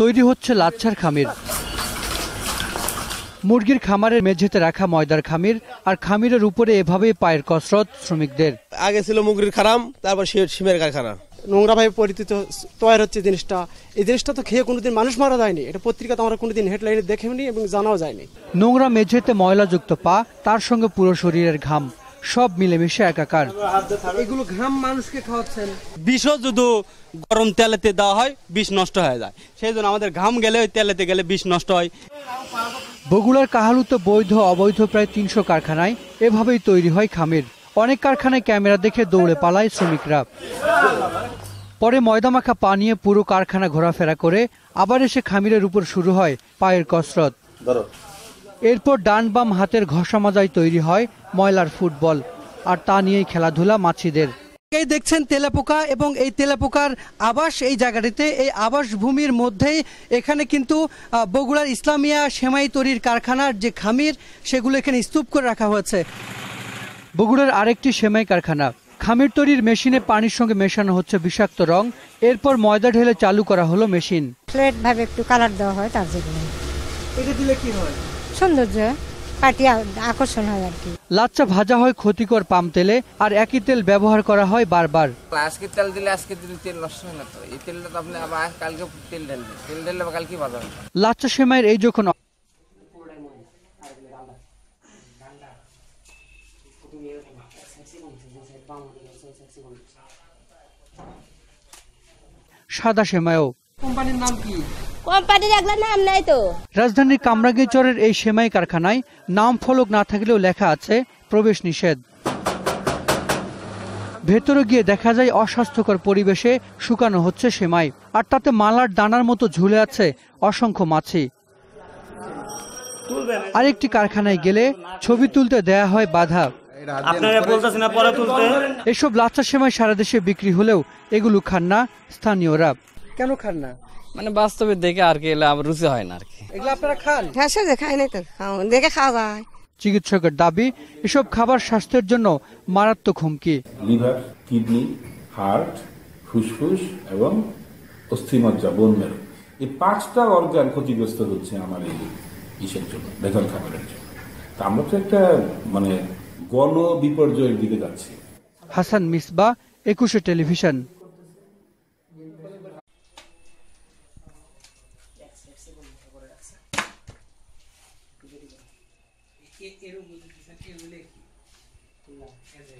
তৈরি হচ্ছে লাচ্ছার খামির মুরগির খামারের মেঝেতে রাখা ময়দার খামির আর খামিরের উপরে এভাবে পায়ের কসরত শ্রমিকদের আগে ছিল মুরগির খারাম তারপর সিমের কারখানা নোংরাভাবে পরিচিত তৈরি হচ্ছে জিনিসটা এই জিনিসটা তো খেয়ে কোনোদিন মানুষ মারা যায়নি এটা পত্রিকাতে আমরা কোনোদিন হেডলাইনে দেখেনি এবং জানাও যায়নি নোংরা মেঝেতে ময়লাযুক্ত পা তার সঙ্গে পুরো শরীরের ঘাম সব মিলেমিশে একাকার এগুলো ঘাম মানুষকে খাওয়াচ্ছেন বিষও যদি গরম তেলেতে দেওয়া হয় বিষ নষ্ট হয়ে যায় সেই জন্য আমাদের ঘাম গেলে ওই তেলেতে গেলে বিষ নষ্ট হয় বগুড়ার কাহালুতে বৈধ অবৈধ প্রায় তিনশো কারখানায় এভাবেই তৈরি হয় খামের অনেক কারখানায় ক্যামেরা দেখে দৌড়ে পালায় শ্রমিকরা পরে ময়দামাখা পা নিয়ে পুরো কারখানা ঘোরাফেরা করে আবার এসে খামিরের উপর শুরু হয় পায়ের কসরত এরপর ডান বাম হাতের ঘষা মাজায় তৈরি হয় ময়লার ফুটবল আর তা নিয়েই খেলাধুলা মাছিদের এই দেখছেন তেলাপোকা এবং এই তেলাপোকার আবাস এই জায়গাটিতে এই আবাসভূমির মধ্যেই এখানে কিন্তু বগুড়ার ইসলামিয়া সেমাই তৈরির কারখানার যে খামির সেগুলো এখানে স্তূপ করে রাখা হয়েছে বগুড়ার আরেকটি সেমাই কারখানা খামির তৈরির মেশিনে পানির সঙ্গে মেশানো হচ্ছে বিষাক্ত রং এরপর ময়দা ঢেলে চালু করা হলো মেশিন ফ্লেট ভাবে একটু কালার দেওয়া হয় তার জন্য এটা দিলে কি হয় সৌন্দর্য আকর্ষণ হয় আর কি লাচ্চা ভাজা হয় ক্ষতিকর পাম তেলে আর একই তেল ব্যবহার করা হয় বারবার আজকে তেল দিলে আজকে তেল নষ্ট হয় না তো এই তেলটা তো আপনি আবার কালকে তেল ঢালবেন তেল ঢাললে কালকে ভাজা হবে লাচ্চা সেমাইয়ের এই যখন সাদা সেমায়ও কোম্পানির নাম কি কোম্পানির একলা নাম রাজধানীর কামরাঙ্গীরচরের এই সেমাই কারখানায় নাম ফলক না থাকলেও লেখা আছে প্রবেশ নিষেধ ভেতরে গিয়ে দেখা যায় অস্বাস্থ্যকর পরিবেশে শুকানো হচ্ছে সেমাই আর তাতে মালার দানার মতো ঝুলে আছে অসংখ্য মাছি আরেকটি কারখানায় গেলে ছবি তুলতে দেয়া হয় বাধা এসব লাচ্চা সেমাই সারা দেশে বিক্রি হলেও এগুলো খান না স্থানীয়রা কেন খান না মানে বাস্তবে দেখে আর কি এলে আবার রুচি হয় না আর কি এগুলো আপনারা খান হ্যাঁ সে খাই নাই তো দেখে খাওয়া যায় চিকিৎসকের দাবি এসব খাবার স্বাস্থ্যের জন্য মারাত্মক হুমকি লিভার কিডনি হার্ট ফুসফুস এবং অস্থিমজ্জা বোন মেরু এই পাঁচটা অর্গান ক্ষতিগ্রস্ত হচ্ছে আমার এই ইসের জন্য বেতন খাবারের জন্য তা আমরা তো একটা মানে গণ বিপর্যয়ের দিকে যাচ্ছি হাসান মিসবা একুশে টেলিভিশন এর উপযোগী স্যার এগুলো কি